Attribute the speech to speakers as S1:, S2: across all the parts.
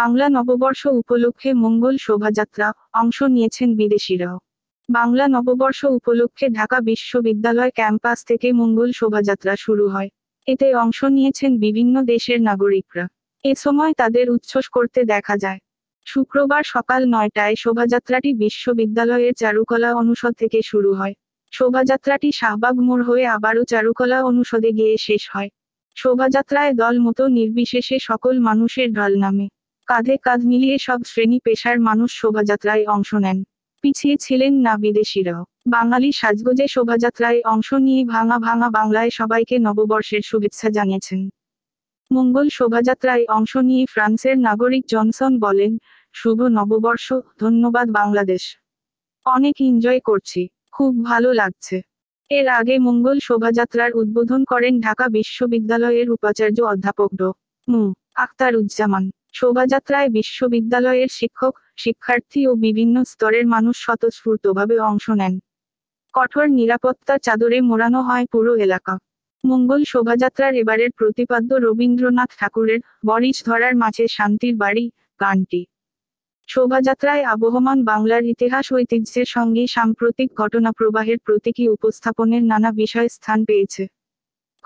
S1: বাংলা নববর্ষ উপলক্ষে মঙ্গল শোভাযাত্রা অংশ নিয়েছেন বিদেশিরাও বাংলা নববর্ষ উপলক্ষে ঢাকা বিশ্ববিদ্যালয় ক্যাম্পাস থেকে মঙ্গল শোভাযাত্রা শুরু হয় এতে অংশ নিয়েছেন বিভিন্ন দেশের নাগরিকরা এ সময় তাদের উচ্ছ্বাস করতে দেখা যায় শুক্রবার সকাল নয়টায় শোভাযাত্রাটি বিশ্ববিদ্যালয়ের চারুকলা অনুষদ থেকে শুরু হয় শোভাযাত্রাটি শাহবাগ মোড় হয়ে আবারও চারুকলা অনুষদে গিয়ে শেষ হয় শোভাযাত্রায় দল মতো নির্বিশেষে সকল মানুষের ঢল নামে কাঁধে কাঁধ মিলিয়ে সব শ্রেণী পেশার মানুষ শোভাযাত্রায় অংশ নেন পিছিয়ে ছিলেন না বিদেশিরাও বাঙালি সাজগোজে শোভাযাত্রায় অংশ নিয়ে ভাঙা ভাঙা বাংলায় সবাইকে নববর্ষের শুভেচ্ছা জানিয়েছেন মঙ্গল শোভাযাত্রায় অংশ নিয়ে ফ্রান্সের নাগরিক জনসন বলেন শুভ নববর্ষ ধন্যবাদ বাংলাদেশ অনেক এনজয় করছি খুব ভালো লাগছে এর আগে মঙ্গল শোভাযাত্রার উদ্বোধন করেন ঢাকা বিশ্ববিদ্যালয়ের উপাচার্য অধ্যাপক ড মু আখতারুজ্জামান শোভাযাত্রায় বিশ্ববিদ্যালয়ের শিক্ষক শিক্ষার্থী ও বিভিন্ন স্তরের মানুষ স্বতঃস্ফূর্তভাবে অংশ নেন কঠোর নিরাপত্তার চাদরে মোড়ানো হয় পুরো এলাকা মঙ্গল শোভাযাত্রার এবারের প্রতিপাদ্য রবীন্দ্রনাথ ঠাকুরের বরিশ ধরার মাঝে শান্তির বাড়ি গানটি শোভাযাত্রায় আবহমান বাংলার ইতিহাস ঐতিহ্যের সঙ্গে সাম্প্রতিক ঘটনা প্রবাহের প্রতীকী উপস্থাপনের নানা বিষয় স্থান পেয়েছে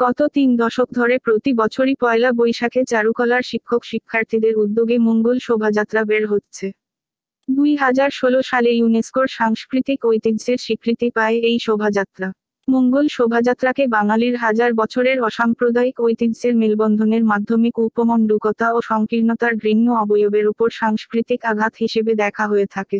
S1: গত তিন দশক ধরে প্রতি বছরই পয়লা বৈশাখে চারুকলার শিক্ষক শিক্ষার্থীদের উদ্যোগে মঙ্গল শোভাযাত্রা বের হচ্ছে দুই হাজার ষোলো সালে ইউনেস্কোর সাংস্কৃতিক ঐতিহ্যের স্বীকৃতি পায় এই শোভাযাত্রা মঙ্গল শোভাযাত্রাকে বাঙালির হাজার বছরের অসাম্প্রদায়িক ঐতিহ্যের মেলবন্ধনের মাধ্যমে উপমণ্ডুকতা ও সংকীর্ণতার ঘৃণ্য অবয়বের উপর সাংস্কৃতিক আঘাত হিসেবে দেখা হয়ে থাকে